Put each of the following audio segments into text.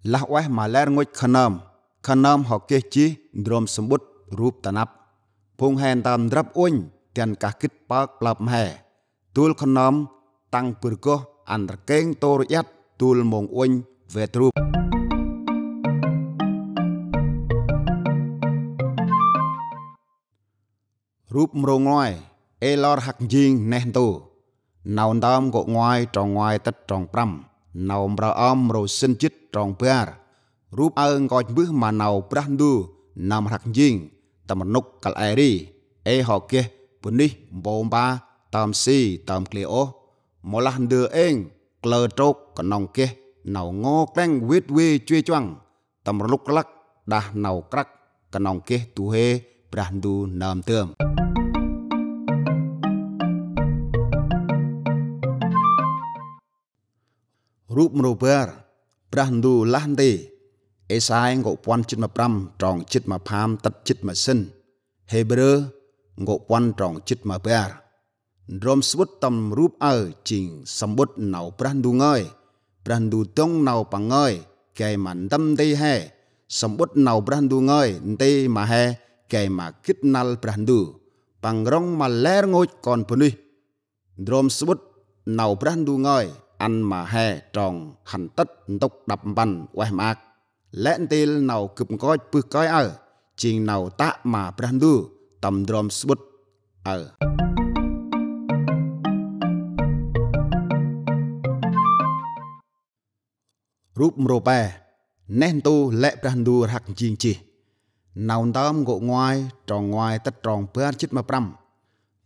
lah weh maler nguj khanam khanam ho keh chi drom sembut rup tanap phung hen tam drap uñ tian kah kit pak lap he tul khanam tang purko an rkeng tor yat tul mong uñ ve trup រូបរងងយអេឡរហាក់ជីងណេះតូណៅដើមកងយត្រងយទឹកត្រង5ណៅប្រអមរសិនជិត trong PR រូបអើងកោចមឹសម៉ាណៅប្រះឌូណាំរកជីងតាមនុកកលអេរី អេហកេពនេះបូមបាតាមស៊ីតាមក្លីអូម៉ូឡាន់ឌឺអេងក្លើតោកកណងកេណៅងកែងវីតវេជួយចង់តាមរុកក្លាក់ ដាស់ណៅក្រាក់កណងកេទូហេ ប្រះឌូណាំទើមរូបមរូបើព្រះនទូឡាស់ទេអេសាយងកពាន់ចិត្ត15ត្រង់ចិត្តមកផាមតិតចិត្តមកសិនហេប្រឺងកពាន់ត្រង់ចិត្តមកបែររំស្វុតតំរូបអើជីងសម្បុតណៅព្រះនទូងើយព្រះនទូតុងណៅបងងើយ កែមិនដំទេហេសម្បុតណៅព្រះនទូងើយទេមកហេកែមកគិតណាល់ព្រះនទូបងរងមកលែរងូចកនពនេះរំស្វុតណៅព្រះនទូងើយ ăn mà hè tròn hành tích tốc đập bàn quay mạc lẽn tên nào cụp coi bước coi ở chiên nào tạ mà brandu tầm drum sbut ở rúp mro pe nên tu lẽ brandu hạc chiên chi nào tâm gộ ngoài tròn ngoài tất tròn bữa ăn chít mà pram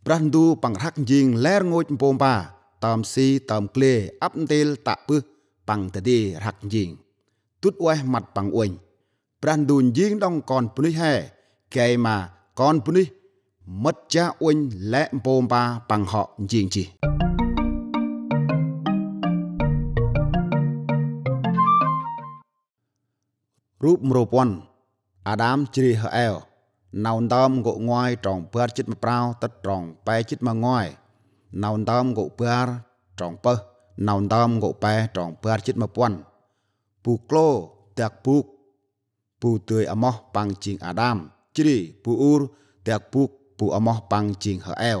brandu bằng hạc chiên lẽ ngồi pom pa តាមស៊ីតាមក្លេអាប់អន្ទិលតាពឹសប៉ាំងតាទេរាក់យីងទុតអ៊ុយម៉ាត់ប៉ាំងអ៊ុញប្រានឌូនយីងដងកនព្នេះហែកែម៉ាកនព្នេះមិតចាអ៊ុញលែកពំប៉ាប៉ាំងហកយីងជីរូបមរពន់អាដាមជ្រីហអែលណោនដើមកុងួយត្រង់ពើចិត្តមកប្រៅទឹកត្រង់បែចិត្តមកងួយ naun tam gỗ bar trong pơ naun tam gỗ pe trong bar chít mập bu klo buk bu tươi amoh pang adam chiri bu ur tiak buk bu amoh pang heel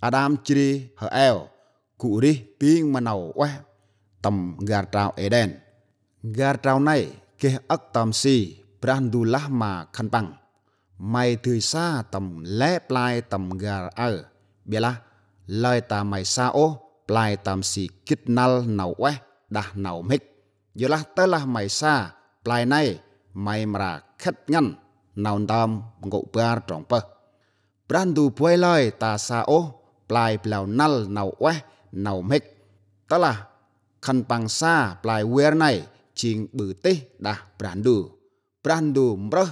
adam chiri heel eo cụ ri piing manau weh tầm gar trao eden gar trao này keh tam si brandulah ma khan pang mai tươi sa tầm lép lai tầm gar al bia lời ta mày xa ô lại tạm xì kít nal nấu quê đã nấu mít giờ là tới là mày xa lại này mày mà khét nhăn nào tam ngộ bơ trọng bơ brandu bơi lời ta xa ô lại bèo nal nấu quê nấu mít đó là khăn bằng xa lại quê này chính bự tê đã brandu brandu mrơ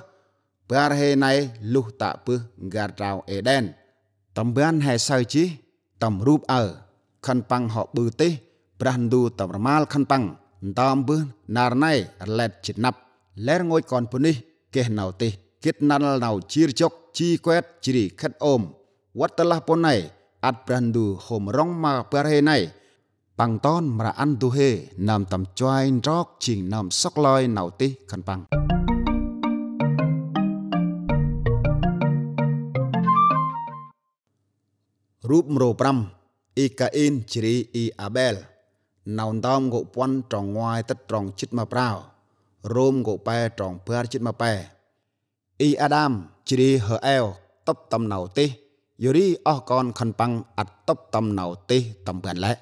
bơ hề này lù tạ bơ gạt rào ế đen tầm bơ ăn hè sao chứ តំរូបអើខនប៉ាំងហបឺទេប្រះឌូតំរមាលខនប៉ាំងតំបឺណារណៃឡែតជិណាប់លែងងួយកនពុនេះកេះណៅទេគិតណាល់ណៅជីរជុកជីកែតជីរីខិតអូមវត្តឡាពុណៃអាត់ប្រះឌូហមរងមកប្រហេណៃប៉ាំងតនមរអាន់ទូហេណាំតំជួយរកជីងណាំសុកឡយណៅទេខនប៉ាំងរូបមរោ5អ៊ីកាអ៊ីនជីរីអ៊ីអាបែលណោនតោមកពាន់ត្រងងွာយទឹកត្រងជិតមកប្រោរោមកប៉ែត្រងព្រាជិតមកប៉ែអ៊ីអាដាមជីរីហឺអែលតបតំណៅទេយូរីអស់កនខនប៉ាំងអត់តបតំណៅទេតំបានឡែ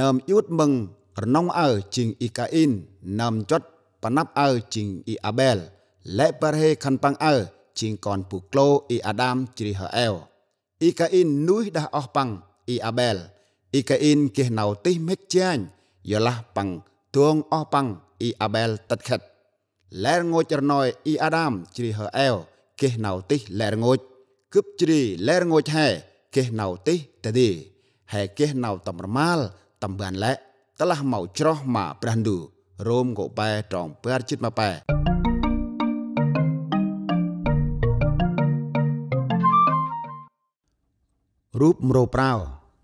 នើមយូតមឹងរណងអើជីងអ៊ីកាអ៊ីននើមចត់ប៉ណាប់អើជីងអ៊ីអាបែលលែប៉រហេខនប៉ាំងអើជីងកនពូក្លោអ៊ីអាដាមជីរីហឺអែលអ៊ីកាអ៊ីននុយដាអស់ប៉ាំងអ៊ីអាបែលអ៊ីកាអ៊ីនគេណៅទីមេជាញយឡាស់ប៉ាំងទួងអស់ប៉ាំងអ៊ីអាបែលតិតខិតលែងងូចរណយអ៊ីអាដាមជ្រីហឺអែលគេណៅទីលែងងូចគឹបជ្រីលែងងូចហែគេណៅទីតទេហែគេណៅតំរមាលតំបានលែតឡះមកច្រោះមកប្រះឌូរោមកោបែត្រងពើចិត្តមកបែរូបមរោប្រោ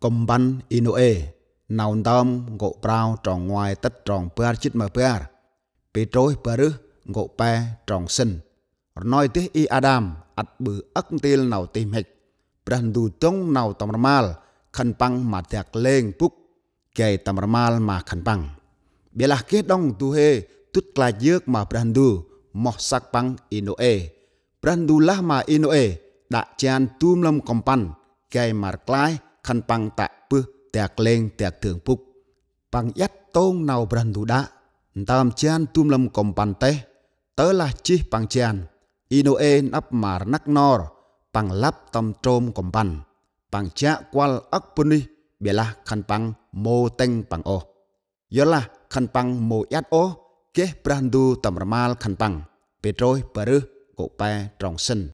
កំបានអ៊ីណូអេណោនដើមកោប្រោត្រងងាយតិតត្រងពើចិត្តមើពើពេត្រុយបើរឹសកោប៉ែត្រងសិនរណយទេអ៊ីអាដាម អត់បើអឹកទីលណៅទេមិចព្រះឌូតងណៅតំរមាលខិនប៉ាំងមកតាក់លេងពុកកែតំរមាលមកខិនប៉ាំងបៀលាស់គេដងទូហេទុតក្លាយើកមកព្រះឌូម៉ោះសាក់ប៉ាំងអ៊ីណូអេព្រះឌូឡាស់មកអ៊ីណូអេដាក់ចានទូមលំកំប៉ាន់ gai mặt klai khăn băng tạ bư tẹt lên tẹt thường phục băng yết tôn nào bần đủ đã tam chan tum lâm cầm bàn tay tớ là chi băng chan ino e nắp mà nắc nor bằng lắp tâm trôm cầm bàn bằng cha qual ắc puni bia là khăn băng mô tênh bằng ô do là khăn băng mô yết ô kế brandu tầm ramal khăn băng petroi peru cổ pe trọng sinh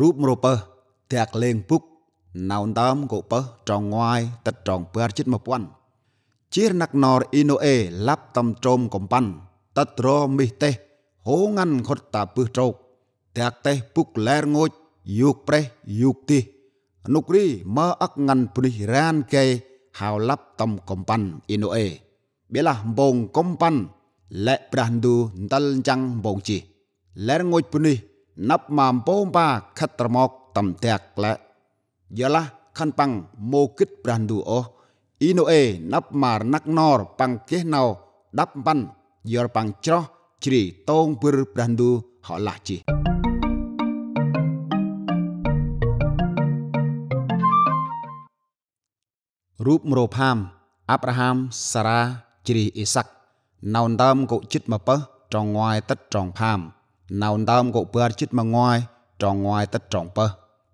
រូបរពើតាក់លេងពុកណោនដើមកុពើចងងាយទឹកចងពើចិត្តមកពាន់ជារណាក់ណរអ៊ីណូអេឡាប់តំត្រមកំប៉ាន់ទឹកត្រមីទេហូងាន់ខុតតាពឹសត្រោកតាក់ទេពុកលែងូចយកប្រេះយកទីអនុគ្រីមើអកងាន់ព្រិះរានកែហៅឡាប់តំកំប៉ាន់អ៊ីណូអេបេឡាបងកំប៉ាន់លែកប្រះឌូដលចាំងបងជីលែងូចព្រិះ nắp màm bố ba khát trà mọc tầm tẹc lẹ. Giờ là khăn bằng mô kích bàn đủ ô. Ino e nắp mà nắc nor bằng kế nào đắp băn giờ bằng cho chỉ tông bư bàn đủ họ là chi. Rúp mô rộp hàm, Abraham, Sarah, chỉ Isaac. Nào đâm cậu chít mà bớ, tròn ngoài tất tròn phàm. nào đam gộ bờ chít mà ngoài tròn ngoài tất tròn bờ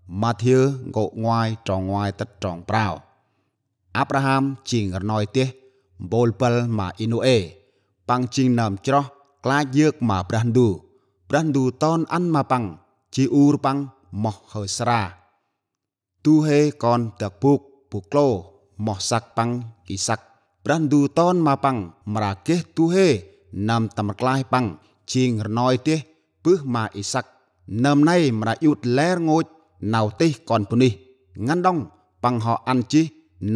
mà thiếu gộ ngoài tròn ngoài tất tròn prao Abraham chỉ ngờ nói tê bol bờ mà inu e bằng chỉ nằm cho lá dược mà brandu brandu ton ăn mà bằng chỉ u bằng mọc hơi sra tu hê con đặc buộc buộc lô mọc sạc bằng kỳ sạc brandu ton mà bằng mà kế tu hê nằm tầm lai bằng chiên nói tê ពឹសម៉ាអ៊ីសាក់នើមណៃមរាយុតលែងូចណៅទេសកនពុនេះងាន់ដងប៉ងហអាន់ជី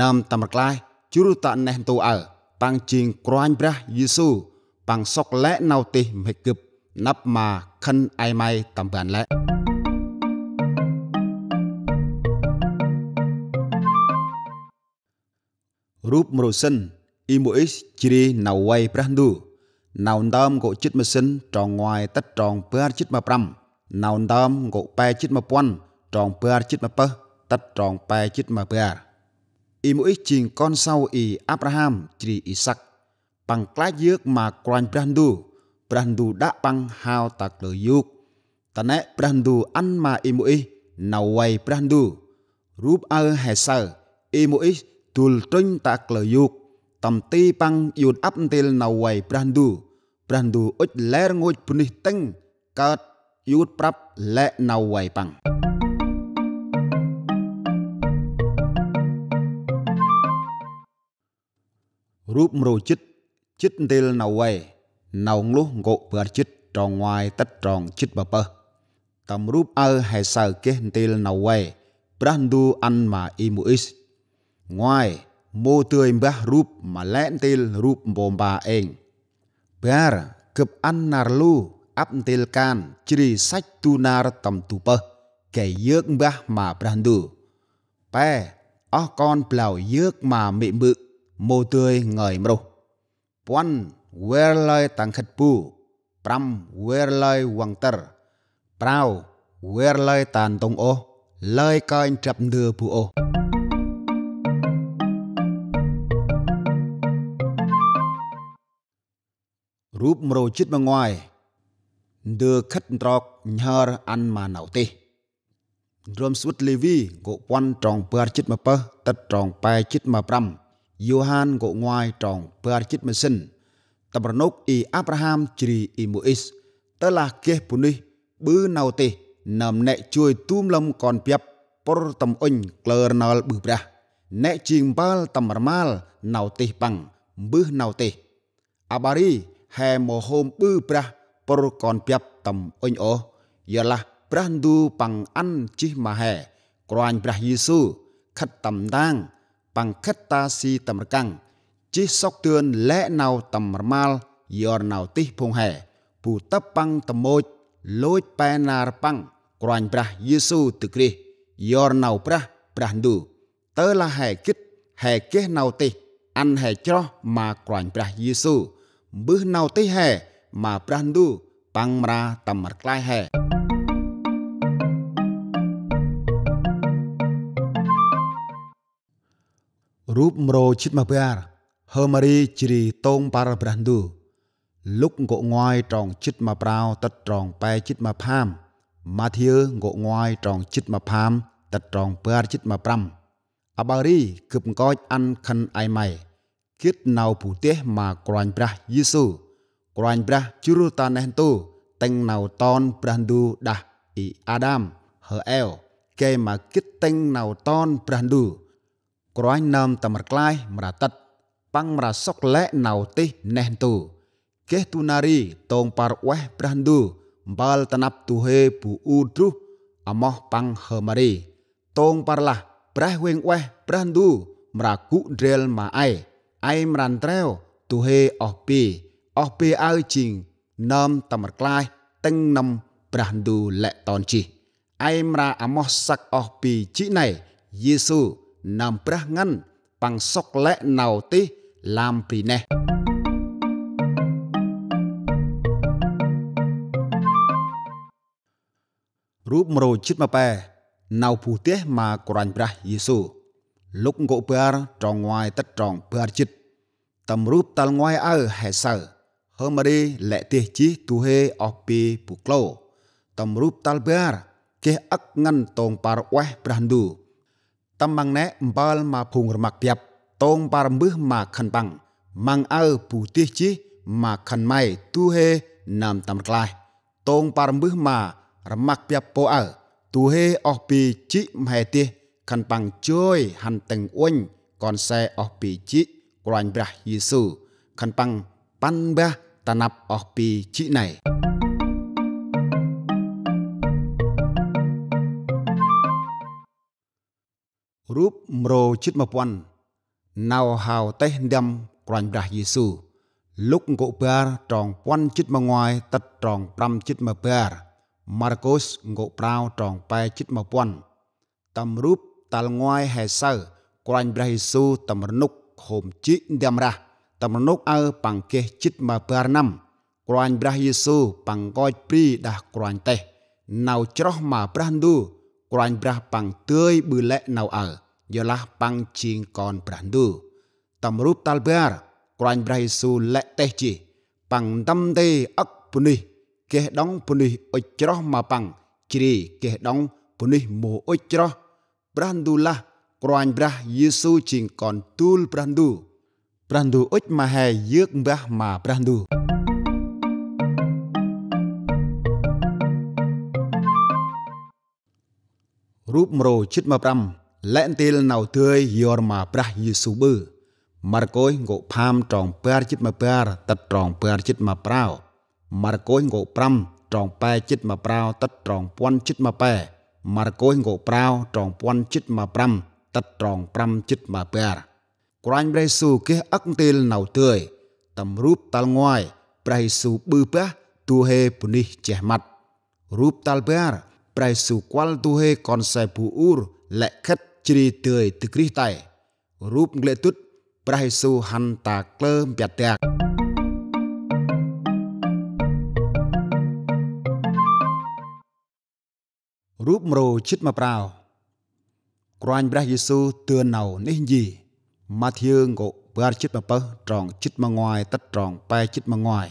នើមតាមក្លាយជ្រុតណេះតូអើប៉ងជីងក្រាញ់ព្រះយេស៊ូប៉ងសុកលែណៅទេសមហិគឹបណាប់ម៉ាខិនអៃម៉ៃតំបានឡែរូបមរុសិនអ៊ីមូអ៊ីសជ្រីណៅវៃប្រះឌូណោនដើមកុជិតម៉សិនត្រងងាយតិតត្រងពើជិត15ណោនដើមកុប៉ែជិត1000ត្រងពើជិត7តិតត្រងប៉ែជិត10ពើអ៊ីមអ៊ីជីងកនសៅអ៊ីអាប់រ៉ាហាំជ្រីអ៊ីសាក់ប៉ាំងក្លាយយើងមកក្រាញ់ព្រះឌូព្រះឌូដាក់ប៉ាំងហៅតាក់លើយុគតណែព្រះឌូអាន់ម៉ាអ៊ីមអ៊ីណៅវៃព្រះឌូរូបអើហេសើអ៊ីមអ៊ីទូលត្រុញតាក់លើយុគ tamti pang yun up until now way ប្រះឌូប្រះឌូអុចលែរងួចព្រនេះតឹងកើតយូតប្រាប់លែកនៅវៃប៉ាំងរូបមរោចិត្តចិត្តទេលនៅវៃនៅងលុះងកបឺចិត្តត្រងវាយតិតត្រងចិត្តបបើតំរូបអើហេសើកេះទេលនៅវៃប្រះឌូអាន់ម៉ាអ៊ីមូអ៊ីសងួយ motoimbah rup malentil rup bomba eng. Bar kep annarlu apntilkan jri sach tunar tam tupah kẻ dước bah mà brandu. Pe, ó con blau dước mà mị mự, mô tươi ngời mro. Puan, wer lời tăng khật pu, pram wer lời quang tờ, prao, wer lời tàn tông ô, lời coi trập đưa pu ô. រូបមរោចិត្តមកងွာយដឺខិតត្រកញើអានម៉ាណៅទេរំស្វិតលេវីកុពាន់ត្រងពើចិត្តមកបើតិតត្រងប៉ែចិត្តមក5យូហានកុងွာយត្រងពើចិត្តមកសិនតប្រណុកអ៊ីអាប់រ៉ាហាមជ្រីអ៊ីមូអ៊ីសតើឡាកេះពុនេះបឺណៅទេណាំអ្នកជួយទូមលំកនប្រាប់ប្រតំអ៊ុញក្លើរណលបឺប្រះអ្នកជាងបាល់តម្រមាលណៅទេប៉ាំងបឺណៅទេអាបារីហែមហោមបឺប្រះប្រកនប្យាប់តំអញអូយ៉ាឡាប្រះឌូប៉ាំងអាន់ជីម៉ាហែក្រាញ់ព្រះយេស៊ូខិតតំដាងប៉ាំងខិតតាស៊ីតម្រកាំងជីសុកទឿនលែណៅតម្រមាល់យ៉រណៅទីភងហែពូតប៉ាំងតមោចលូចប៉ែណារប៉ាំងក្រាញ់ព្រះយេស៊ូទគ្រីស្ទយ៉រណៅព្រះព្រះឌូតើឡាហែគិតហែកេះណៅទេអានហែច្រោះមកក្រាញ់ព្រះយេស៊ូបឹះណៅទេហែម៉ាប្រាន់ឌូប៉ាំងម៉ាតាម៉ាក្លាយហែរូបមរជិតមកបារហឺម៉ារីជ្រីតងប៉ារប្រាន់ឌូលុកងកងួយត្រងជិតមកប្រៅតឹតត្រងប៉ែជិតមកផាមម៉ាធៀងកងួយត្រងជិតមកផាមតឹតត្រងពើជិតមក5អបារីគឹបកោចអាន់ខាន់អៃម៉ៃ git nau putih ma kroan brah yisu kroan brah juru taneh tu teng nau ton brandu dah i adam he el ke mak git teng nau ton brandu kroan nam tamar klai meratat pang merasok le nau tih neh tu ke tunari tong par weh brandu bal tenap tuhe bu udruh amoh pang he mari tong lah brah weng weh brandu meraku drel ma ឯមរាន់ត្រែវទូហេអស់ពី អស់ពីអើជីងនំតាមរក្លាយតឹងនំប្រះឌូលែកតនជីឯមរាអមោះសឹកអស់ពីជីណៃយេស៊ូនំប្រះងាន់ប៉ាំងសុកលែកណៅទីឡាមព្រីណេះរូបមរោជិតមកប៉ែណៅពូទេមកក្រាញ់ប្រះយេស៊ូលោកងពើត្រងងាយទឹកត្រងពើជិតតំរូបតលងាយអើហេសើហឺមរីលែកទៀះជីទូហេអស់ពីពូក្លោតំរូបតលពើកេះអឹកងាន់តងប៉ារវ៉េះប្រះឌូតំម៉ងណែអំបលមកភូងរមាក់ទៀបតងប៉ារមឹសមកខាន់បាំងម៉ងអើពូទៀះជីមកខាន់ម៉ៃទូហេណាំតំក្លាយតងប៉ារមឹសមករមាក់ទៀបពោអើទូហេអស់ពីជីមហេទៀះ khăn bằng chui hàn tầng uinh còn xe ở bì chị còn bà dì sư pan ba ta nạp ở bì này rúp mro chít mập quan nào hào teh đâm còn bà dì lúc ngộ bà tròn quan chít mà ngoài tật tròn pram chít mà bà Marcos ngộ prao tròn pai chít mà quan tâm rúp តាល់ងួយហេសើក្រាញ់ព្រះយេស៊ូតម្រនុកខុំជីដាំរះតម្រនុកអើប៉ាំងកេះជិតមកបារណាំក្រាញ់ព្រះយេស៊ូប៉ាំងកោចព្រីដាស់ក្រាញ់តេះណៅច្រោះមកប្រះឌូក្រាញ់ប្រះប៉ាំងទឿយប៊ឺលែកណៅអើយឡាស់ប៉ាំងជាងកនប្រះឌូតម្រូបតាល់បារក្រាញ់ព្រះយេស៊ូលែកតេះជីប៉ាំងដាំទេអឹកពុនេះកេះដងពុនេះអុចច្រោះមកប៉ាំងជ្រីកេះដងពុនេះមូអុចច្រោះ Brandulah ក្រាញ់ប្រះយេស៊ូជាងកនទូលប្រះឌូប្រះឌូអុចមហែយើកបះម៉ាប្រះឌូរូបមរោជិត15លែនទីលណៅទឿយយរម៉ាប្រះយេស៊ូបឺម៉ារកូយកោផាមត្រងពែជិតមកពែតត្រងពែជិតមកប្រៅម៉ារកូយកោ5ត្រងប៉ែជិតមកប្រៅតត្រងពាន់ជិតមកប៉ែម៉ារកូហិងកោប្រាវត្រងពាន់ចិត្តមក5តិតត្រង5ចិត្តមក8ក្រាញ់ព្រះយេស៊ូវគេអឹកទីលនៅទើយតំរូបតលងួយព្រះយេស៊ូវប៊ឺប៉ះទូហេពុនេះចេះម៉ាត់រូបតលបែរព្រះយេស៊ូវគល់ទូហេកនសៃពូអ៊ូរលក្ខិតជ្រីទើយទឹកគ្រីស្តៃរូបក្លេទុតព្រះយេស៊ូវហាន់តាក្លើមប្យាក់រូបមរោជិតមកប្រោក្រាញ់ព្រះយេស៊ូទឿនណៅនេះយីម៉ាធៀងក៏បើជិតមកបើត្រង់ជិតមកងាយតិតត្រង់ប៉ែជិតមកងាយ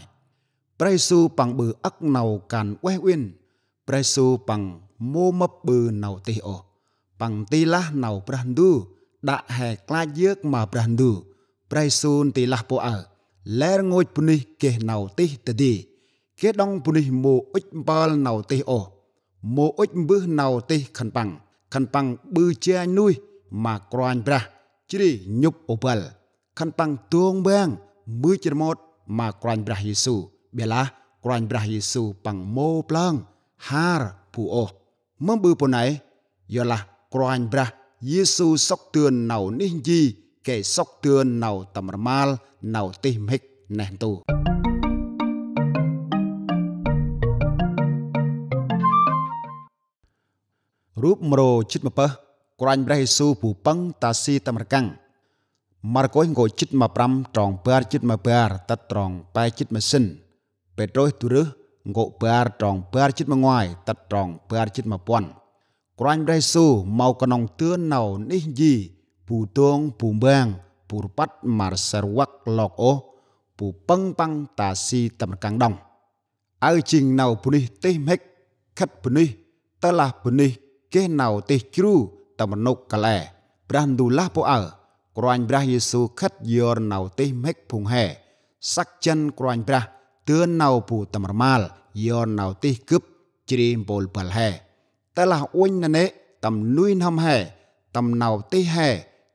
ព្រះយេស៊ូប៉ាំងបើអឹកណៅកាន់វេះវិនព្រះយេស៊ូប៉ាំងម៉ូមបបើណៅទេអូប៉ាំងទីលះណៅព្រះឌូដាក់ហែក្លាចយើកមកព្រះឌូព្រះយេស៊ូទីលះពោអើលែងងូចពុនេះគេណៅទីតទីគេដងពុនេះម៉ូអ៊ុចបាល់ណៅទេអូ mô ích bư nào tê khăn bằng khăn bằng bư che nuôi mà quan bra chỉ nhục ô bờ khăn bằng tuông bang mư chỉ một mà quan bra Giêsu bia lá quan bra Giêsu bằng mô plang har pu ô mơ bư bữa này giờ là quan bra Giêsu sóc tường nào ninh gì kẻ sóc tường nào tầm mal nào tìm hết nè tu រូបមរោជិតមកបើក្រាញ់ព្រះយេស៊ូវពូពឹងតាស៊ីតាមរកាំងម៉ាកុយងោជិតមក5ត្រង់បារជិតមកបារតត្រង់ប៉ែជិតមកសិនបេត្រុសទុរឹសងោបារត្រង់បារជិតមកងាយតត្រង់បារជិតមកពាន់ក្រាញ់ព្រះយេស៊ូវមកកណងទឿនណៅនេះយីពូតងពូបាំងពូរប៉ាត់ម៉ាសរវ័កឡកអូពូពឹងប៉ាំងតាស៊ីតាមរកាំងដងអើជីងណៅពុនេះទេមហិកខិតពុនេះតឡាពុនេះគេណៅទេសជ្រូតំនុកកលែព្រះឌូឡាស់ពូអើក្រាញ់ព្រះយេស៊ូខិតយរណៅទេសមេកភុងហេស័កចិនក្រាញ់ព្រះទឿនណៅពូតម្រមាលយរណៅទេសគឹបជ្រីមបូលបលហេតលះអ៊ុញណណេតំនុយហំហេតំណៅទេហេ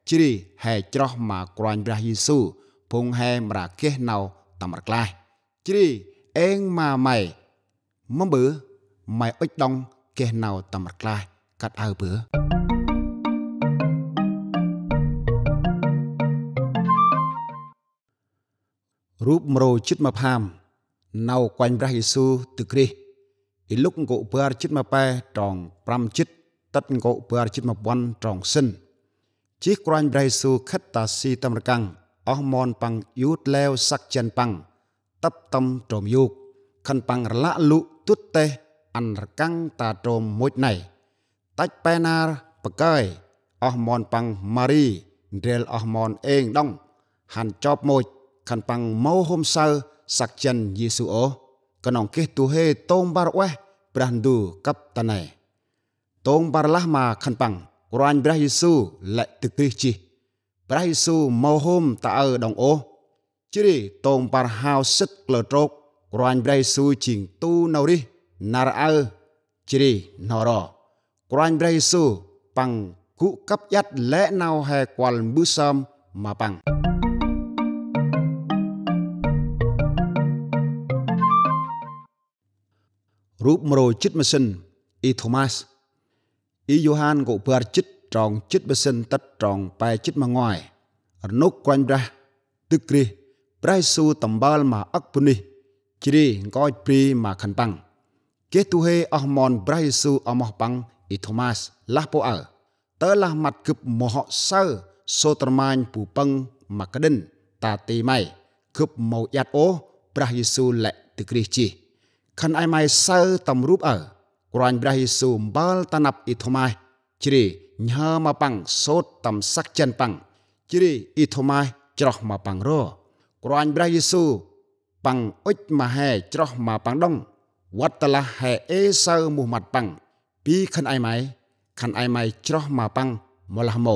ជ្រីហេច្រោះមកក្រាញ់ព្រះយេស៊ូពងហេមរាកេះណៅតម្រក្លាស់ជ្រីអេងម៉ាម៉ៃមំបើម៉ៃអុចដងកេះណៅតម្រក្លាស់កាត់អាវព្រឺរូបមរោចិត្តមកផាមណៅកាញ់ព្រះយេស៊ូទិគ្រីស្ទអ៊ីលុកអង្គពើចិត្តមកប៉ែត្រង់5ចិត្តតតអង្គពើចិត្តមក1000ត្រង់សិនជីក្រាញ់ព្រះយេស៊ូខិតតាស៊ីតម្រកាំងអស់មនប៉ាំងយូតលាវសាក់ចិនប៉ាំងតបតំត្រមយូកខិនប៉ាំងរលាក់លុទុតតេអនរកាំងតាត្រមមួយណៃតាច់ប៉ែណាបកើយអស់មនប៉ាំងម៉ារីរែលអស់មនអេងដងហាន់ចប់មួយខាន់ប៉ាំងម៉ូហុំសៅសាក់ចិនយេស៊ូអូកណងគេទូហេតងបារវ៉េះព្រះឌូកັບតណែតងបារឡាស់ម៉ាខាន់ប៉ាំងរាញ់ព្រះយេស៊ូលែកទឹកគ្រីស្ជីព្រះយេស៊ូម៉ូហុំតើដងអូ ជ្រីតងបារហៅសិតក្លើត្រោករាញ់ព្រះយេស៊ូជាងទូណៅរិះណារអើជ្រីណរ៉ោ Quran đây su bằng cụ cấp yết lẽ nào hè quan bứ sâm mà bằng. Rup mro chít mà sinh, y Thomas. Y Johan cụ bờ chít tròn chít bơ sinh tất tròn bài chít mà ngoài. Nốt quanh ra, tức ri, brai su tầm bal mà ắc bùn đi. Chỉ đi ngói pri mà khăn bằng. Kế tu hê ơ mòn brai su ơ mọc អ៊ីថូម៉ាសលះពោអើតើលះម៉ាត់គឹបមហសើសូត្រម៉ាញពូពឹងម៉ាកដិន តាទីម៉ៃគឹបម៉ៅយ៉ាត់អូព្រះយេស៊ូលៈទីគ្រីស្ទជីខាន់អៃម៉ៃសើតំរូបអើក្រាញ់ព្រះយេស៊ូអំបាល់តណាប់អ៊ីថូម៉ាសជ្រីញ៉ាមកប៉ាំងសូត្រតំសាក់ចិនប៉ាំងជ្រីអ៊ីថូម៉ាសច្រោះមកប៉ាំងរ ក្រាញ់ព្រះយេស៊ូប៉ាំងអុចមហែច្រោះមកប៉ាំងដងវត្តឡាហែអេសើមូហាម៉ាត់ប៉ាំងពីខណ្ឌអៃម៉ៃខណ្ឌអៃម៉ៃច្រោះម៉ាប៉ាំងមលះម៉ូ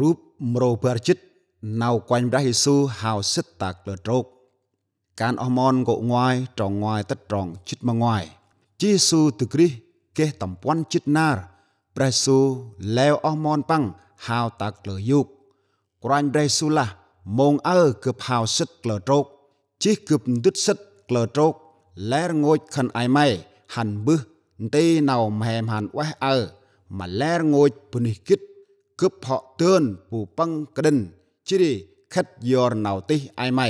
រូបមរោបរជិតណៅគួញព្រះយេស៊ូហៅសិតតាក្លើត្រោកកានអស់មនកុងួយត្រងួយទឹកត្រងជិតមកងួយយេស៊ូទឹកគ្រីស្ទកេះតំពាន់ជិតណារព្រះយេស៊ូលែវអស់មនប៉ាំងហៅតាក្លើយុគក្រាញ់ព្រះយេស៊ូឡាស់ម៉ងអើគឺផៅសិតក្លើត្រោកជីគឺឌឹតសិតក្លើត្រោកលែរងូចខិនអៃម៉ៃហាន់បឹះទេណៅម៉ែមហាន់វ៉េះអើម៉ាលែរងូចពនេះគិតគឹបផក់ទឿនពូប៉ឹងក្តិនជ្រីខិតយរណៅទិសអៃម៉ៃ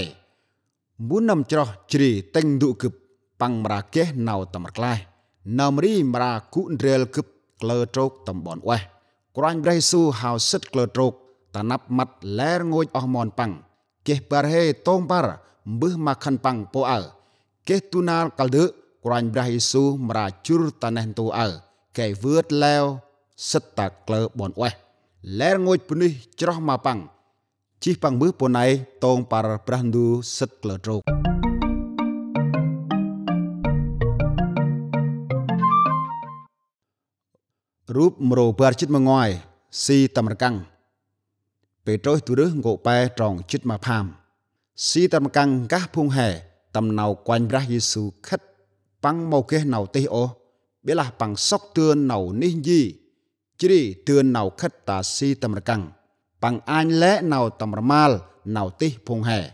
មុននំច្រោះជ្រីតេងឌុគឹបប៉ងមរាកេះណៅតមរក្លែណមរីមរាគុនរែលគឹបក្លើត្រោកតំបនវ៉េះក្រាញ់ប្រៃស៊ូហៅសិតក្លើត្រោក tanap mat ler ngoj oh mon pang keh parhe tong par mbeh makan pang po al keh tunal kalde krañ brah Yesu meracur taneh tu al keh vượt leo sit ta klơ bon weh ler ngoj punih cerah ma pang chih pang mbeh ponai tong par brah ndu sit klơ trok Rup mro barchit mengoi si tamerkang Petrois turus ngopai trong chit ma pham. Si tam kang kah phung hè tam nau quanh brah Giêsu khất pang mau kê nau tê ô. Bé là pang sóc tươn nau ni gì. Chỉ đi tươn nau khất ta si tam kang. Pang anh lẽ nau tam ramal nau tê phung hè.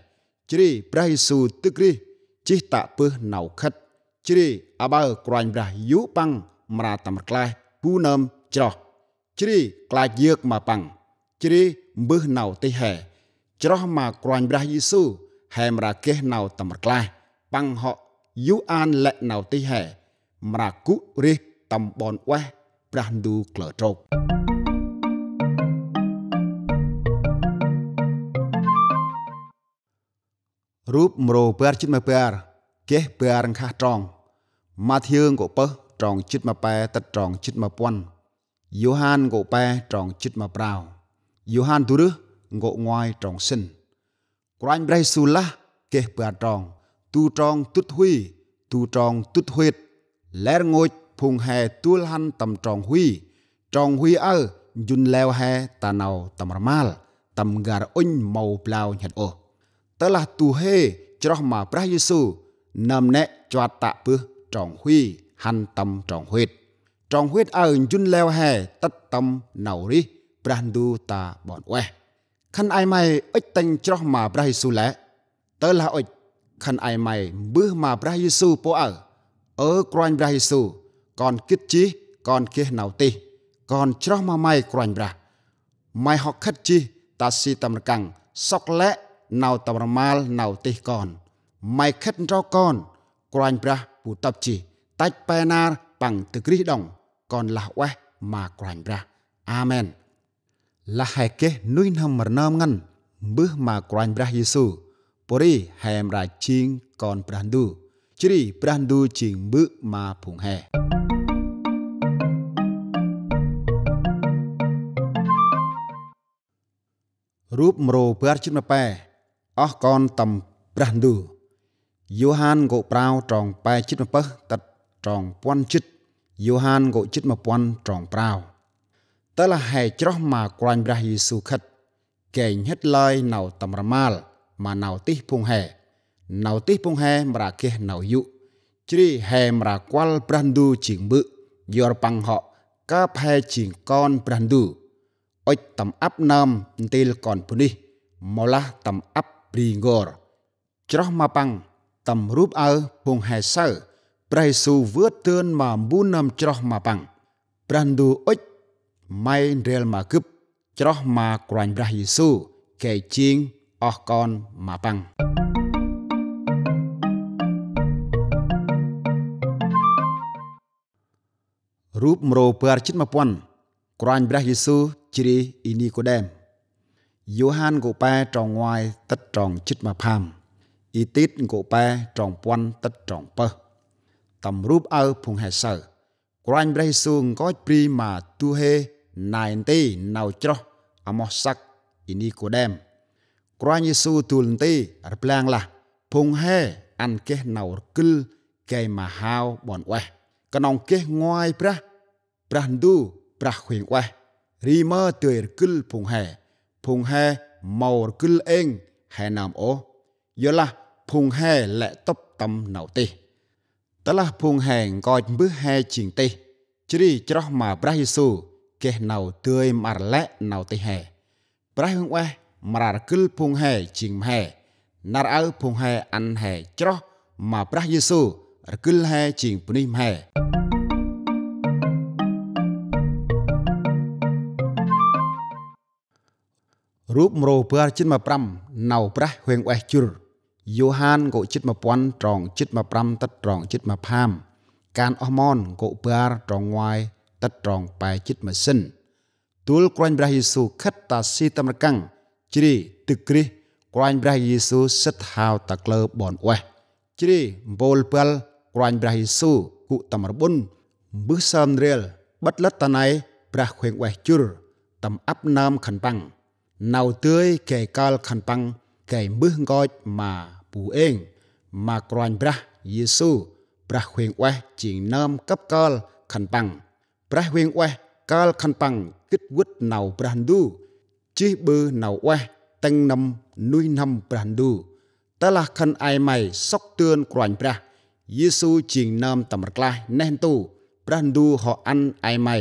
Chỉ đi brah Giêsu tức đi. Chỉ tạ pư nau khất. Chỉ đi à bao quanh brah yú pang mra tam klai pu nam chro. Chỉ đi klai dược mà pang. Chỉ đi មើសណៅទេហែច្រោះមកក្រាញ់ព្រះយេស៊ូវហែមរាកេះណៅតម្រក្លាស់ប៉ាំងហកយូអានលែកណៅទេហែមរាគុរិះតំបនវ៉េះព្រះឌូក្លត្រករូបមរោពែរជិតមកពែរកេះពែរខាស់ត្រង់ម៉ាធៀងក៏បើត្រង់ជិតមកប៉ែតត្រង់ជិតមកពាន់ យូហានក៏ប៉ែត្រង់ជិតមកប្រាវ Yohan Duru ngộ ngoài trọng sinh. quan Bray Sula kê bà tròn, tu tròn tút huy, tu tròn tút huyết. Lẽ ngồi phùng hè tu lăn tầm tròn huy, tròn huy ơ, dùn leo hè ta nào tầm ramal, tầm gar ôn màu blau nhật ô. Tớ là tu hê, cho mà Bray Yesu, nằm nẹ cho tạ bư tròn huy, hành tầm tròn huyết. Tròn huyết ơ dùn leo hè tất tầm nào ri ប្រះឌូតាបតវេះខាន់អៃម៉ៃអ៊ិចតាញ់ច្រោះមកព្រះយេស៊ូឡែតើឡាអ៊ិចខាន់អៃម៉ៃប៊ឺមកព្រះយេស៊ូពោអើអើក្រាញ់ព្រះយេស៊ូកនគិតជីកនគិះណៅទីកនច្រោះមកម៉ៃក្រាញ់ព្រះម៉ៃហកខិតជីតាស៊ីតំរកាំងសុកលែណៅតំរមាលណៅទីកនម៉ៃខិតរកនក្រាញ់ព្រះពូតបជីតាច់ប៉ែណារប៉ាំងទឹកគ្រីសដងកនលះវេះមកក្រាញ់ព្រះអាមែនละแหเกนุยนำมรนามงันบื้อมากรานพระเยซูปรีแฮมราชิงก่อนปรันดูជរីប្រាន់ឌូជាងមឹកម៉ាភុងហេរូបមរោពើជិមប៉ែអស់កនតំប្រាន់ឌូយូហានកោប្រាវត្រងប៉ែជិមប៉ះតត្រងពាន់ជិតយូហានកោជិត1000ត្រងប្រាវ telah hai cerah ma kuran brah Yesu khat keng het lai nau tamramal ma nau tih pung hai nau tih pung hai merakih nau yu chri hai merakwal brandu ching bu yor pang ho ka phe ching kon brandu oj tam ap nam til kon punih molah tam ap bringor cerah ma pang tam rup au pung hai sau ព្រះយេស៊ូវវឿតទឿនមកប៊ូននាំច្រោះមកបាំងប្រាន់ឌូអុច may rel mà cướp cho mà quan ra Giêsu kể chiên ở con mà bằng rúp mro per chít mà quan quan ra Giêsu chỉ ini cô đem Johan của pa tròn ngoài tất tròn chít mà phàm itit tít của pa tròn quan tất tròn pơ tầm rúp ao phung hè sở quan ra Giêsu có pri mà tu hê 90 nau chroh amos sak inikodem kroan yesu tul ti ar plang la phung he an keh nau kil kei ma hao bon weh kanong keh ngoi prah prah ndu prah khwing weh ri mơ tươi kil phung he phung he mau kil eng he nam o yo la phung he lệ tấp tâm nau ti ta la phung he ngoi bứ he chieng ti chri chroh ma prah yesu គេណៅទួយម៉ារលែណៅទេហេប្រៃហងវ៉េម៉ារគិលភុងហេជាងហេណារអើភុងហេអានហេច្រោះមកព្រះយេស៊ូវរគិលហេជាងព្នេះមហេរូបមរោពើចិត្ត15ណៅប្រះហួងអេសជុរយូហានកុចិត្ត1000ត្រង់ចិត្ត15តត្រង់ចិត្ត15កានអស់មនកុពើត្រង់វាយទឹកត្រង់ប៉ែចិត្តម៉ាស៊ីនទូលក្រាញ់ព្រះយេស៊ូខិតតាស៊ីតាមរកាំងជ្រីទឹកគ្រីស្ទក្រាញ់ព្រះយេស៊ូសិតហៅតាក្លើបនអេះជ្រីអំពូលពេលក្រាញ់ព្រះយេស៊ូគុតាមរបុនមឹសសានរៀលបិទលតណៃព្រះខ្វែងអេះជុលតំអាប់ណាមខាន់ប៉ាំងណៅទឿយកែកាលខាន់ប៉ាំងកែមឹសងូចម៉ាពូអេងម៉ាក្រាញ់ព្រះយេស៊ូព្រះខ្វែងអេះជាងណាមកັບកាលខាន់ប៉ាំងប្រះវៀងអេះកាលខណ្ឌប៉ាំងគិតវុតណៅប្រះឌូជីបឺណៅអេះតឹងនំនុយនំប្រះឌូតលះខណ្ឌអៃម៉ៃសុកទឿនក្រាញ់ព្រះយេស៊ូជាងណាមតម្រក្លះណេះទូប្រះឌូហអាន់អៃម៉ៃ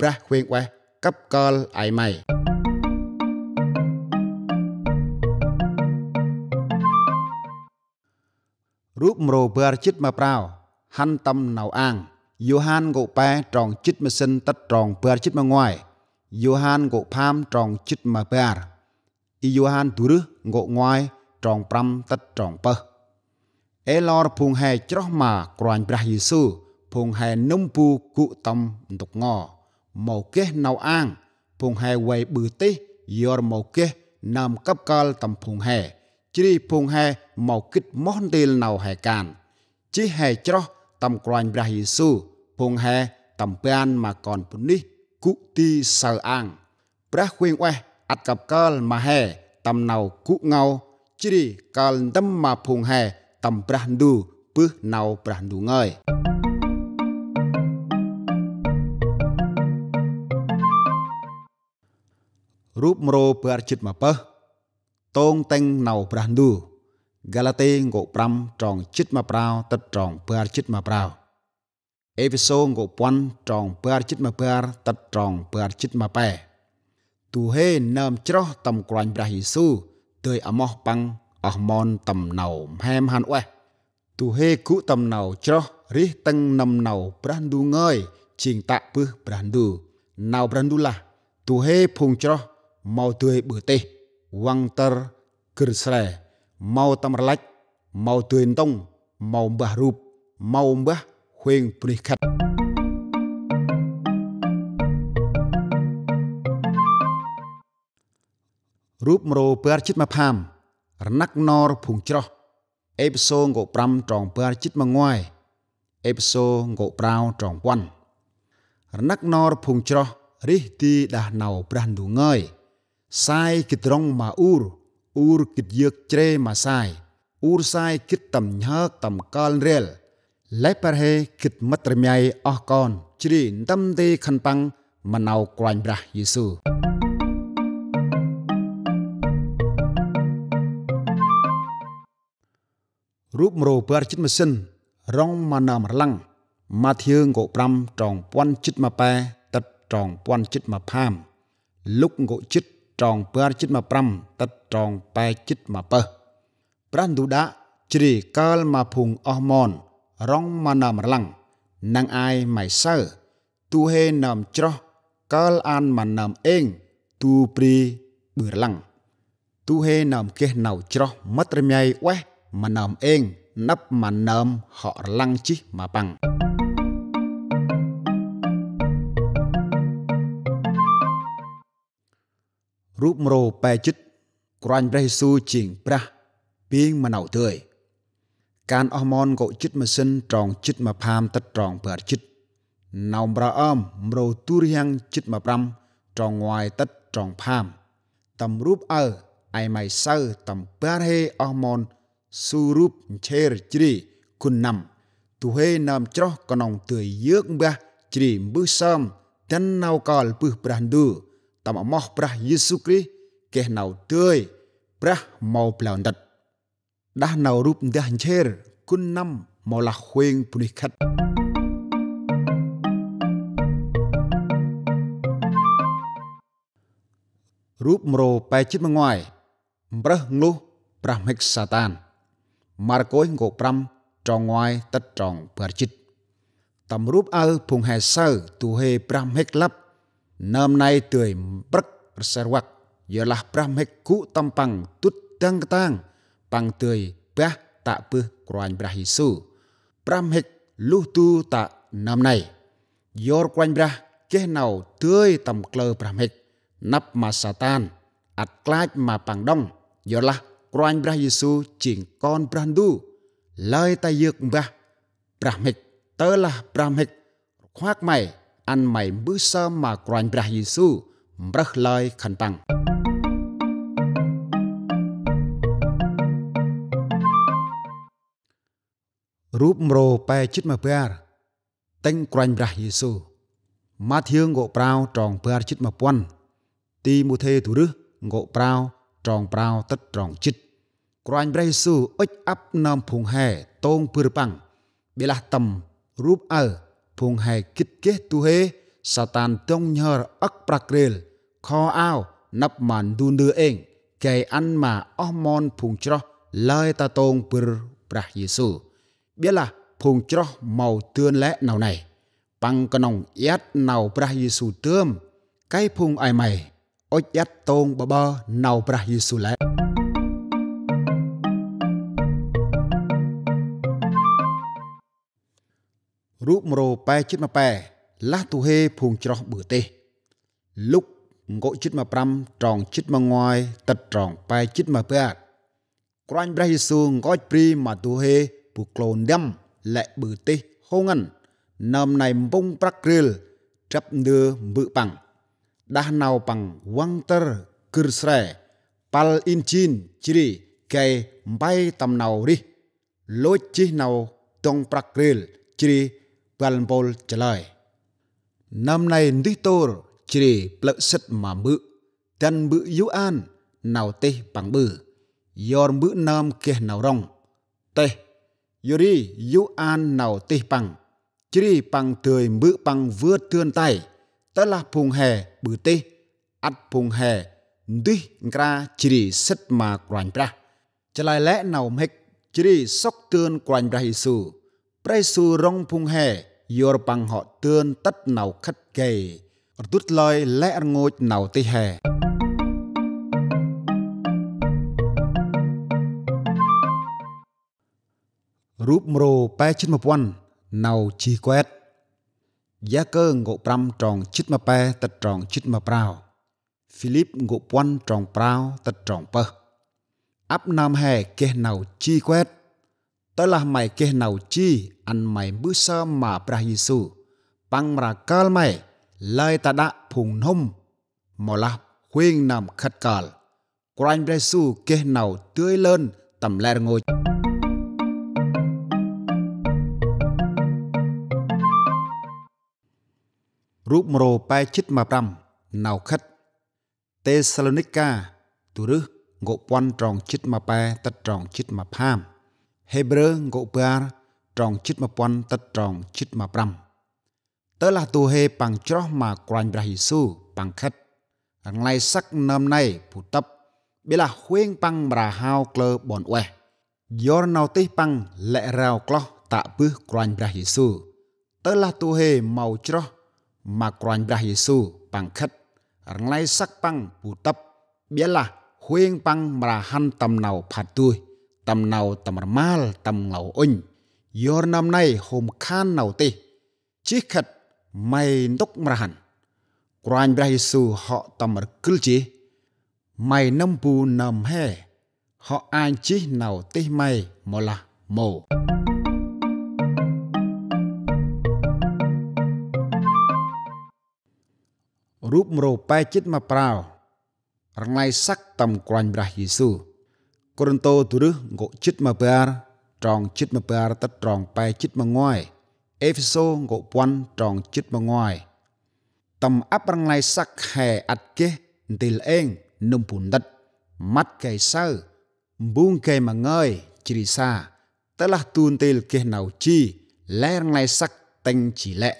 ប្រះវៀងអេះកັບកាលអៃម៉ៃរូបមរោបើចិត្តមកប្រៅហាន់តំណៅអាងយូហានកុប៉ែត្រងជិតម៉សិនតត្រងពើជិតមកងួយយូហានកុផាមត្រងជិតមកពើអ៊ីយូហានទូរឹងុងួយត្រង5តត្រងបើអេឡរភុងហែច្រោះម៉ាក្រាញ់ព្រះយេស៊ូវភុងហែនំពូគុតំទុកងមកកេះណៅអាងភុងហែវៃបឺទេយរមកកេះណាំកັບកាលតំភុងហែជ្រីភុងហែមកគិតមោះទេលណៅហែកានជីហែច្រោះតំក្រាញ់ព្រះយេស៊ូវពងហែតំពានមកកនពុនេះគុទីសៅអាងព្រះខ្វៀងអេះអត់កបកលមហែតំណៅគុងៅជ្រីកលតំមកពងហែតំព្រះឌូពឹសណៅព្រះឌូងើយរូបមរោព្រះចិត្តមកបើតងតែងណៅព្រះឌូកាឡាតេងក5ត្រង់ចិត្តមកប្រោទឹកត្រង់ព្រះចិត្តមកប្រោ episode ngộ quan tròn bờ chít mà bờ tật tròn bờ chít mà bè tu hê nơm chro tầm quan bra hisu tươi ấm mò băng ở môn tầm nào hem han ué tu hê cũ tầm nào chro rí tăng nằm nào brandu ngơi trình tạ bư brandu nào brandu là tu hê phùng chro mau tươi bữa tê quăng tơ cử sre mau tâm lách mau tươi tông mau bà rụp mau bà ឃ្វេងព្រៃខិតរូបមរោពើចិត្តមកផាមរណាក់ណរភុងច្រោះអេពីសូងោ5ត្រង់ពើចិត្តមកងួយអេពីសូងោប្រៅត្រង់វ៉ាន់រណាក់ណរភុងច្រោះរិះទីដាស់ណៅព្រះឌូងើយសាយគិតរងម៉ាអ៊ូរអ៊ូរគិតយើកជ្រេម៉ាសាយអ៊ូរសាយគិតតំញើកតំកលរែលលេប៉ាហេគិតមិត្តរមៃអស់កនជ្រីតំទេខនប៉ងមណៅក្រាញ់ប្រះយេស៊ូរូបមរោពរចិត្តមសិន រងម៉ាណាមរឡាំងម៉ាធៀងកោ5ត្រង់ពាន់ចិត្តមកប៉ែតិតត្រង់ពាន់ចិត្តមកផាមលុកកោចិត្តត្រង់ពរចិត្តមក5តិតត្រង់ប៉ែចិត្តមកប៉ះប្រាន់ឌូដាជ្រីកាលមកភុងអស់មន rong mà nằm lặng nang ai mày sơ tu hê nằm cho cơ an mà nằm êng tu pri bữa lặng tu hê nằm kia nào cho mất rem nhây quá mà nằm êng nắp mà nằm họ lăng chi mà bằng rúp mô bè chít quan bè su chiền bra biên mà nào tươi ការអស់មនកុជិតម៉ាសិនត្រងជិតមកផាមទឹកត្រងបើជិតណោមប្រអមមរោទូរៀងជិតមក5ត្រងងាយទឹកត្រងផាមតំរូបអើអៃម៉ៃសៅតំបារហេអស់មនស៊ូរូបឆេរជ្រីគុណណាំទូហេណាមច្រោះកណងទឿយយើកបះជ្រីមឺសំទាំងណៅកលពឹសប្រះឌូតំអមោះព្រះយេស៊ូគ្រីស្ទកេះណៅទឿយព្រះម៉ោប្លៅដិត dah nau rup dah cher kun nam maulah hueng punih khat rup mro pai chit ngoi brah ngluh brah mek satan mar koi ngok pram trong ngoi tat trong par chit tam rup au phung hai sau tu he brah mek lap nam nay tươi brak serwak yalah brah mek ku tampang tut tang tang ប៉ាំងទឿយពះតាក់ពឹសក្រាញ់ព្រះយេស៊ូប្រាំហិចលុះទូតាណាំណៃយោរក្រាញ់ព្រះចេះណៅទឿយតំក្លើប្រាំហិចណាប់ម៉ាសាតានអត់ខ្លាចម៉ាប៉ាំងដងយោឡាក្រាញ់ព្រះយេស៊ូជាងកនប្រាន់ឌូឡើយតែយើកម្បះប្រាំហិចតើឡាប្រាំហិចខ្វាក់ម៉ៃអានម៉ៃប៊ឺសើមម៉ាក្រាញ់ព្រះយេស៊ូម្រើសឡើយខាន់ប៉ាំងរូបមរោបែចិត្តមកព្រះតែងក្រាញ់ព្រះយេស៊ូវម៉ាធៀងកោប្រៅត្រង់ព្រះចិត្តមកពាន់ទីមូថេទុរឹសកោប្រៅត្រង់ប្រៅទឹកត្រង់ចិត្តក្រាញ់ព្រះយេស៊ូវអុចអាប់ណាំភងហែតងពឺរប៉ាំងបេលះតំរូបអើភងហែគិតកេះទូហេសាតានតងញើអឹកប្រាក្រេលខោអាវណាប់ម៉ានឌូនឌឺអេងកែអាន់ម៉ាអស់មនភងច្រោះឡើយតាតងពឺព្រះយេស៊ូវបៀឡាភូងច្រោះមកទឿនលែនៅណៃប៉ាំងកណងយ៉ាត់នៅព្រះយេស៊ូទឿមកៃភូងអៃម៉ៃអុចយ៉ាត់តងបបនៅព្រះយេស៊ូលែរូបមរោប៉ែជិតមកប៉ែឡាស់ទូហេភូងច្រោះបឺទេលុកអង្គជិតមក5ត្រង់ជិតមកងយតិតត្រង់ប៉ែជិតមកប៉ែក្រាញ់ព្រះយេស៊ូអង្គជព្រីមកទូហេ bu klon đâm lại bự tê hô ngân nam này bông prak ril chấp đưa bự bằng đa nào bằng quăng tơ cử sre pal in chin chiri cây bay tầm nào đi lối chi nào tông prak ril chiri bàn bol trả lời năm nay đi tour chiri lợi sất mà bự tên bự yu an nào tê bằng bự yor bự nam kia nào rong tê យូរីយូអានណៅទិប៉ាំងជ្រីប៉ាំងទឿយមឺប៉ាំងវឿទឿនតៃតលះភុងហែបឺទេអត់ភុងហែឌីក្រាជ្រីសិតម៉ាក្រាញ់ប្រះចលៃលែណៅមិកជ្រីសុកទឿនក្រាញ់ព្រះយេស៊ូព្រះយេស៊ូរងភុងហែយោរប៉ាំងហត់ទឿនតិតណៅខិតកេរទុតលយលែរងូចណៅទិហែរូបមរោប៉ែជិត1000ណៅជីកែតយ៉ាកើងក5ត្រងជិតមកប៉ែតត្រងជិតមកប្រោហ្វីលីបងពាន់ត្រងប្រោតត្រងបើអាប់ណាមហែកេះណៅជីកែតតើលះម៉ៃកេះណៅជីអានម៉ៃប៊ឺសើម៉ាព្រះយេស៊ូប៉ាំងរាកាលម៉ៃឡាយតាដាក់ភុងនំម៉លាស់ហួយងណាំខិតកាល់ក្រាញ់ព្រះយេស៊ូកេះណៅទឿយលឿនតម្លែរងូចរូប185ណៅខិតតេសាឡូនីកាទូរឹងកពាន់ត្រងជិតមកប៉ែតត្រងជិតមកផាមហេប្រឺងកបាត្រងជិតមកពាន់តត្រងជិតមក5តើឡាទូហេប៉ាំងច្រោះមកក្រាញ់ព្រះយេស៊ូប៉ាំងខិតអង្លៃសឹកនឹមណៃពូតបបេឡាហួងប៉ាំងប្រាហៅក្លើបនអេះយោរណៅទីប៉ាំងលែករៅក្លោះតាក់ពឹសក្រាញ់ព្រះយេស៊ូតើឡាទូហេមកច្រោះ makroanggah Yesu pangket ranglai sak pang putap biarlah huing pang merahan tamnau patuh tamnau tamarmal tamnau uny yor nam nay hom khan nau teh chi khat mai ndok merahan kroan brah Yesu họ tamar kul chi mai nam pu nam he họ an chi nau teh mai mola mo រូបមរោបែចិតមកប្រោរងៃសាក់តំក្រាញ់ព្រះយេស៊ូវកូរិនតូទុរឹសងកចិតមកបារត្រង់ចិតមកបារតត្រង់បែចិតមកងွိုင်းអេហ្វេសូងកពាន់ត្រង់ចិតមកងွိုင်းតំអាប់រងៃសាក់ហែអត់ចេះទីលអេងនុំពុនដិតម៉ាត់កែសៅបុងកែមកងើយជ្រីសាតឡះទូនទីលកេះណៅជីលែរងៃសាក់តេងជីលែ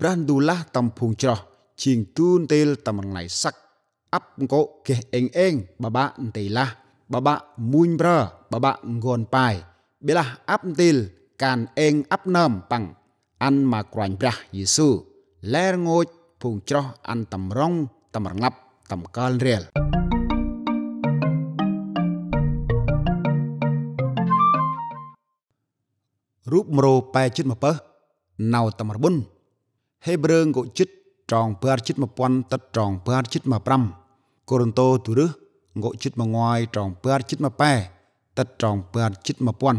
ប្រានឌូឡាតំភុងច្រោះជាងទូនទេលតម្ងៃសឹកអាប់អង្គកេះអេងអេងបបាក់ទេឡាស់បបាក់មួយប្របបាក់ងួនប៉ែបេឡាស់អាប់ទេលកានអេងអាប់ណើមប៉ាំងអានមកក្រាញ់ព្រះយេស៊ូលែរងូចភូងច្រោះអានតម្រងតម្រងាប់តម្កល់រៀលរូបមរោប៉ែចិត្តមកបើណៅតម្របុន ហេប្រឹងកុចិត្តត្រង់ព្រាជិត1000តិតត្រង់ព្រាជិត15កូរិនតូទុរឹសងកជិតមួយងយត្រង់ព្រាជិត18តិតត្រង់ព្រាជិត1000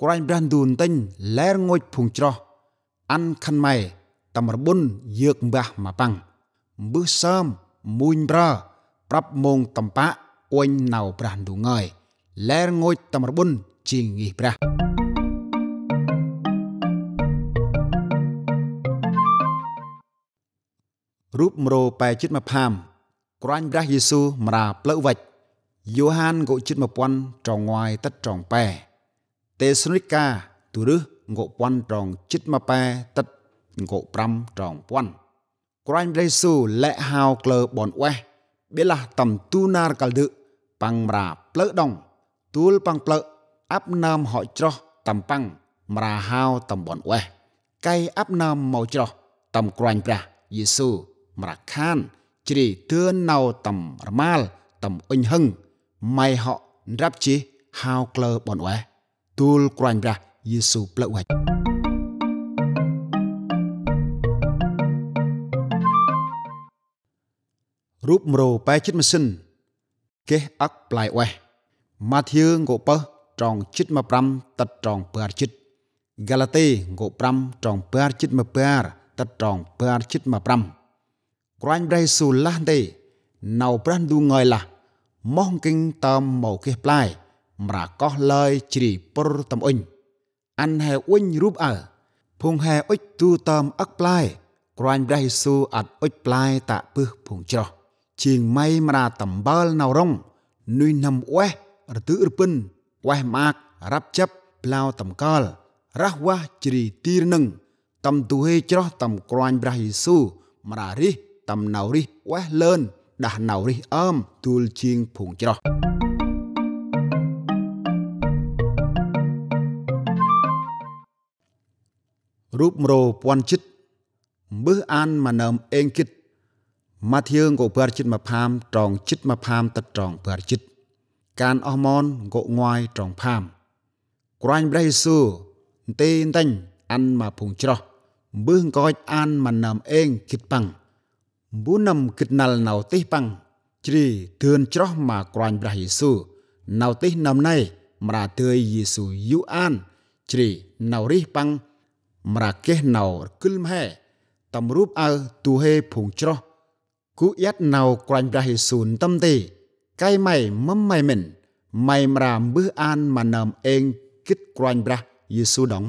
ក្រាញ់ប្រាន់ឌូនទិញលែងងួចភុងច្រោះអាន់ខាន់ម៉ែតាមរបុនយើកម៉ាស់មកប៉ាំងបឹសសើមមួយប្រប្រាប់មងតំប៉ាអួយណៅប្រាស់ឌូងើយលែងងួចតាមរបុនជាងងីប្រាស់រូបមរោបែជិតមកផាមក្រាញ់ព្រះយេស៊ូវមរាផ្លូវវិច្យូហានកុជិតមកពាន់ត្រងងាយតិតត្រងបែតេសនិកាទូរឹសងកពាន់ត្រងជិតមកបែតិតងក5ត្រងពាន់ក្រាញ់ព្រះយេស៊ូវលែកហៅក្លើបនអេះបេឡាតំទូណារកលដឹប៉ាំងមរាផ្លូវដងទួលប៉ាំងផ្លូវអាប់ណាមហោច្រោះតំប៉ាំងមរាហៅតំបនអេះកៃអាប់ណាមមកច្រោះតំក្រាញ់ព្រះយេស៊ូវម្រាខាន ជ្រីទឿនណៅតំរម៉ាលតំអ៊ិញហឹងម៉ៃហករាប់ជីហៅក្លើបនអេទូលក្រាញ់ព្រះយេស៊ូវផ្លឹកវ៉ៃរូបមរោប៉ែចិត្តម៉ាស៊ីនគេអកប្លាយអេម៉ាធៀងកោប៉ះត្រង់ចិត្ត15តិតត្រង់ពើចិត្តកាឡាតេកោ5ត្រង់ពើចិត្តមកពើតិតត្រង់ពើចិត្ត15ក្រាញ់ប្រៃស៊ូលះទេណៅប្រាន់ឌូងយលះម៉ងគិងតាមមកគេផ្លែម្រាកោះលើយជ្រីពរតំអ៊ុញអាន់ហែអ៊ុញរូបអើភុងហែអ៊ុចទូតាមអឹកផ្លែក្រាញ់ប្រៃស៊ូអត់អ៊ុចផ្លែតាពឹសភុងច្រោះជាងម៉ៃម្រាតំបើលណៅរងនុយណាំអ៊េះរទឺរពិនអ៊េះម៉ាករាប់ចាប់ផ្លោតំកល់រះវ៉ាជ្រីទីរនឹងតំទូហេច្រោះតំក្រាញ់ប្រះយេស៊ូមរារិះ tầm nào đi quá lên đã nào đi ôm tul chiên phùng cho rúp mro quan chít bữa ăn mà nằm ên kít mà thiêng của bữa chít mà pham tròn chít mà pham tật tròn bữa chít can hormone gỗ ngoài tròn pham quanh bray sư tên tanh ăn mà phùng cho bữa coi ăn mà nằm ên kít bằng 4គិតណាល់ណៅទិបាំងជ្រីទឿនច្រោះមកក្រាញ់ព្រះយេស៊ូណៅទិណាំណៃម្រាទើយយេស៊ូយូអាន ជ្រីណៅរិះបាំងម្រាកេះណៅគិលមហេតំរូបអើទូហេភុងច្រោះគូយ៉ាត់ណៅក្រាញ់ព្រះយេស៊ូតំទេកៃម៉ៃមឹមម៉ៃមិនម៉ៃម្រាមប៊ឺអានម៉ាណាំអេងគិតក្រាញ់ព្រះយេស៊ូដង